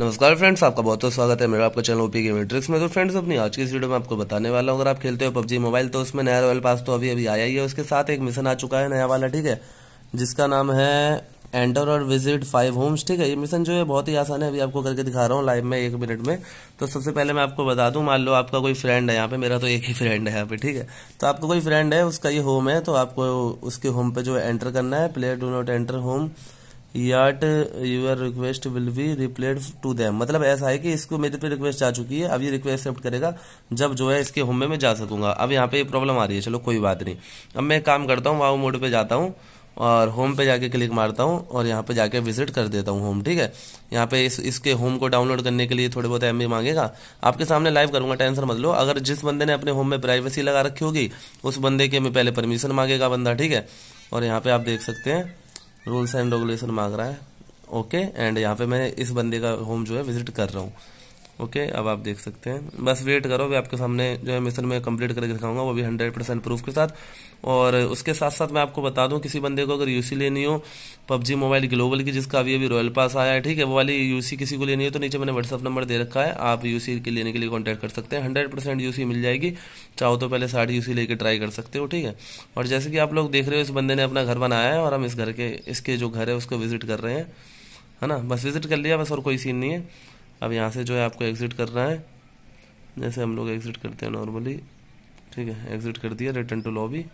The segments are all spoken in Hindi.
नमस्कार फ्रेंड्स आपका बहुत बहुत स्वागत है मेरा आपका चैनल ओपी के मेट्रिक्स में तो फ्रेंड्स अपनी आज की इस वीडियो में आपको बताने वाला हूँ अगर आप खेलते हो पबजी मोबाइल तो उसमें नया रॉयल पास तो अभी अभी आया ही है उसके साथ एक मिशन आ चुका है नया वाला ठीक है जिसका नाम है एंटर और विजिट फाइव होम्स ठीक है ये मिशन जो है बहुत ही आसान है अभी आपको करके दिखा रहा हूँ लाइव में एक मिनट में तो सबसे पहले मैं आपको बता दूं मान लो आपका कोई फ्रेंड है यहाँ पे मेरा तो एक ही फ्रेंड है यहाँ पे ठीक है तो आपका कोई फ्रेंड है उसका ये होम है तो आपको उसके होम पे जो है एंटर करना है player do not enter home at your request will be replied to them मतलब ऐसा है कि इसको मेरे पे रिक्वेस्ट आ चुकी है अब ये रिक्वेस्ट एक्सेप्ट करेगा जब जो है इसके होम में जा सकूंगा अब यहाँ पे ये प्रॉब्लम आ रही है चलो कोई बात नहीं अब मैं काम करता हूँ वाओ मोड पे जाता हूँ और होम पे जाके क्लिक मारता हूँ और यहाँ पे जाके विजिट कर देता हूँ होम ठीक है यहाँ पे इस इसके होम को डाउनलोड करने के लिए थोड़े बहुत एम मांगेगा आपके सामने लाइव करूँगा टेंशन मत लो अगर जिस बंदे ने अपने होम में प्राइवेसी लगा रखी होगी उस बंदे के मैं पहले परमिशन मांगेगा बंदा ठीक है और यहाँ पे आप देख सकते हैं रूल्स एंड रेगुलेशन मांग रहा है ओके एंड यहाँ पे मैं इस बंदे का होम जो है विजिट कर रहा हूँ ओके अब आप देख सकते हैं बस वेट करो भी आपके सामने जो है मिशन में कंप्लीट करके दिखाऊंगा वो भी हंड्रेड परसेंट प्रूफ के साथ और उसके साथ साथ मैं आपको बता दूं किसी बंदे को अगर यूसी लेनी हो पबजी मोबाइल ग्लोबल की जिसका अभी अभी रॉयल पास आया है ठीक है वो वाली यूसी किसी को लेनी हो तो नीचे मैंने व्हाट्सअप नंबर दे रखा है आप यूसी के लेने के लिए कॉन्टैक्ट कर सकते हैं हंड्रेड परसेंट यूसी मिल जाएगी चाहो तो पहले साठ यूसी लेकर ट्राई कर सकते हो ठीक है और जैसे कि आप लोग देख रहे हो इस बंदे ने अपना घर बनाया है और हम इस घर के इसके जो घर है उसको विजिट कर रहे हैं है ना बस विजिट कर लिया बस और कोई सीन नहीं है अब यहाँ से जो है आपको एग्ज़िट करना है जैसे हम लोग एग्ज़िट करते हैं नॉर्मली ठीक है एग्ज़िट कर दिया रिटर्न टू लॉबी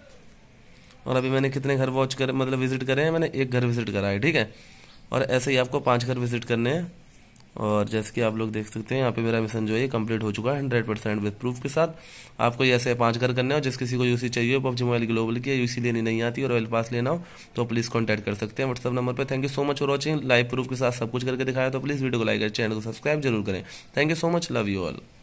और अभी मैंने कितने घर वॉच कर मतलब विज़िट करे हैं मैंने एक घर विज़िट करा है ठीक है और ऐसे ही आपको पाँच घर विज़िट करने हैं और जैसे कि आप लोग देख सकते हैं यहाँ पे मेरा मिशन जो है कंप्लीट हो चुका है हंड्रेड परसेंट विद प्रूफ के साथ आपको ऐसे पाँच घर करने हो जिस किसी को यूसी चाहिए हो पबजी मोबाइल ग्लोबल की यूसी लेनी नहीं आती और ऑयल पास लेना हो तो प्लीज़ कॉन्टैक्ट कर सकते हैं व्हाट्सअप नंबर पर thank you so much for watching live proof के साथ सब कुछ करके दिखाया तो प्लीज़ वीडियो को लाइक करें चैनल को सब्सक्राइब जरूर करें thank you so much love you all